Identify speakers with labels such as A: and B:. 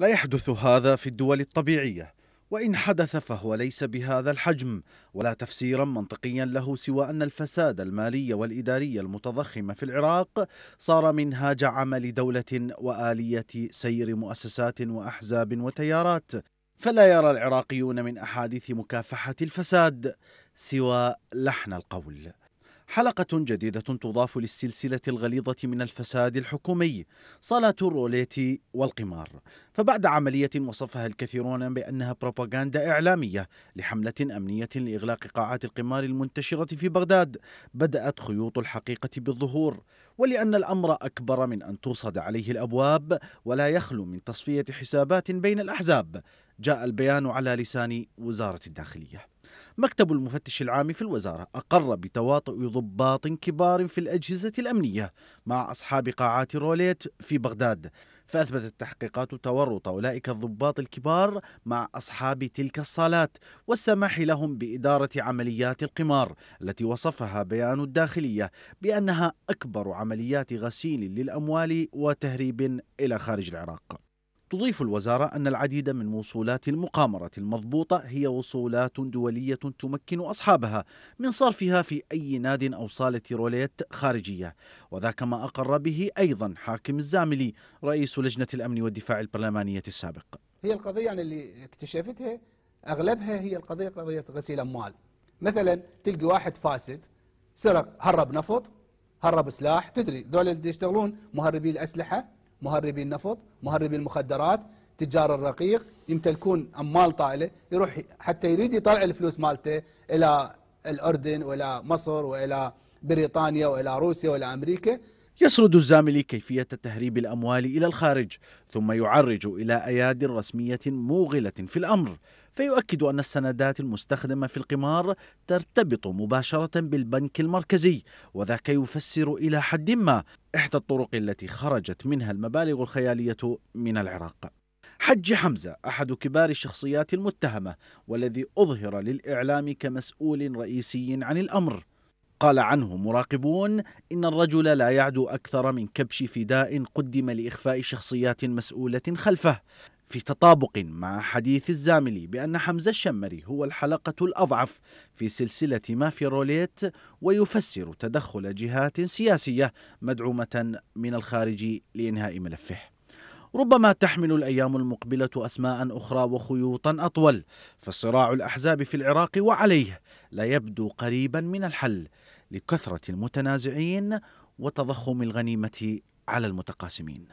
A: لا يحدث هذا في الدول الطبيعية وإن حدث فهو ليس بهذا الحجم ولا تفسيرا منطقيا له سوى أن الفساد المالي والإداري المتضخم في العراق صار منهاج عمل دولة وآلية سير مؤسسات وأحزاب وتيارات فلا يرى العراقيون من أحاديث مكافحة الفساد سوى لحن القول حلقة جديدة تضاف للسلسلة الغليظة من الفساد الحكومي صلاة الروليت والقمار فبعد عملية وصفها الكثيرون بأنها بروباغندا إعلامية لحملة أمنية لإغلاق قاعات القمار المنتشرة في بغداد بدأت خيوط الحقيقة بالظهور ولأن الأمر أكبر من أن توصد عليه الأبواب ولا يخلو من تصفية حسابات بين الأحزاب جاء البيان على لسان وزارة الداخلية مكتب المفتش العام في الوزارة أقر بتواطؤ ضباط كبار في الأجهزة الأمنية مع أصحاب قاعات روليت في بغداد فأثبتت التحقيقات تورط أولئك الضباط الكبار مع أصحاب تلك الصالات والسماح لهم بإدارة عمليات القمار التي وصفها بيان الداخلية بأنها أكبر عمليات غسيل للأموال وتهريب إلى خارج العراق تضيف الوزارة أن العديد من موصولات المقامرة المضبوطة هي وصولات دولية تمكن أصحابها من صرفها في أي ناد أو صالة روليت خارجية وذاك ما أقر به أيضا حاكم الزاملي رئيس لجنة الأمن والدفاع البرلمانية السابق
B: هي القضية يعني اللي اكتشفتها أغلبها هي القضية قضية غسيل أموال مثلا تلقي واحد فاسد سرق هرب نفط هرب سلاح تدري دول اللي يشتغلون مهربي الأسلحة مهربي النفط مهربي المخدرات تجار الرقيق يمتلكون اموال طائله يروح حتى يريد يطلع الفلوس مالته الى الاردن والى مصر والى بريطانيا والى روسيا والى
A: امريكا يسرد الزاملي كيفية تهريب الأموال إلى الخارج ثم يعرج إلى أياد رسمية موغلة في الأمر فيؤكد أن السندات المستخدمة في القمار ترتبط مباشرة بالبنك المركزي وذاك يفسر إلى حد ما إحدى الطرق التي خرجت منها المبالغ الخيالية من العراق حج حمزة أحد كبار الشخصيات المتهمة والذي أظهر للإعلام كمسؤول رئيسي عن الأمر قال عنه مراقبون إن الرجل لا يعدو أكثر من كبش فداء قدم لإخفاء شخصيات مسؤولة خلفه في تطابق مع حديث الزاملي بأن حمزة الشمري هو الحلقة الأضعف في سلسلة ما في روليت ويفسر تدخل جهات سياسية مدعومة من الخارج لإنهاء ملفه ربما تحمل الايام المقبله اسماء اخرى وخيوطا اطول فصراع الاحزاب في العراق وعليه لا يبدو قريبا من الحل لكثره المتنازعين وتضخم الغنيمه على المتقاسمين